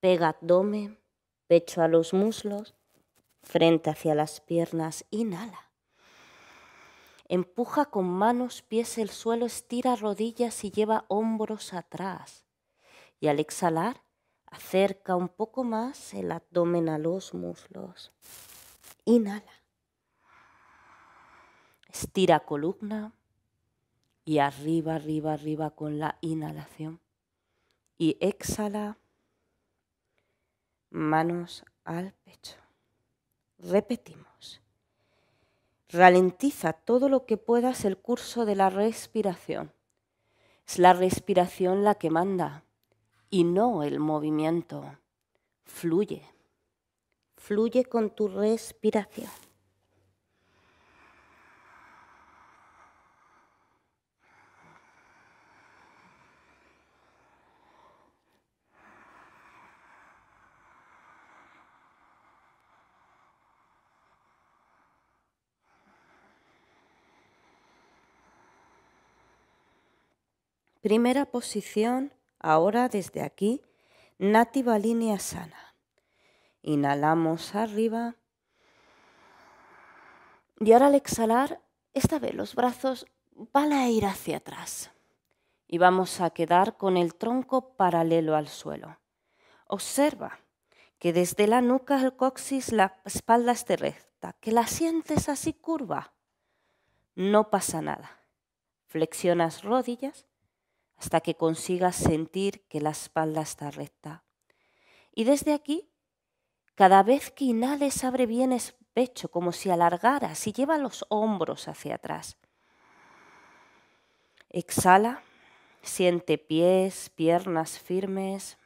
pega abdomen, pecho a los muslos, frente hacia las piernas, inhala. Empuja con manos, pies el suelo, estira rodillas y lleva hombros atrás. Y al exhalar, acerca un poco más el abdomen a los muslos. Inhala. Estira columna y arriba, arriba, arriba con la inhalación. Y exhala manos al pecho. Repetimos. Ralentiza todo lo que puedas el curso de la respiración. Es la respiración la que manda y no el movimiento. Fluye. Fluye con tu respiración. Primera posición, ahora desde aquí, Nativa línea sana. Inhalamos arriba. Y ahora al exhalar, esta vez los brazos van a ir hacia atrás. Y vamos a quedar con el tronco paralelo al suelo. Observa que desde la nuca al coxis la espalda esté recta, que la sientes así curva. No pasa nada. Flexionas rodillas hasta que consigas sentir que la espalda está recta. Y desde aquí, cada vez que inhales, abre bien el pecho, como si alargara, si lleva los hombros hacia atrás. Exhala, siente pies, piernas firmes,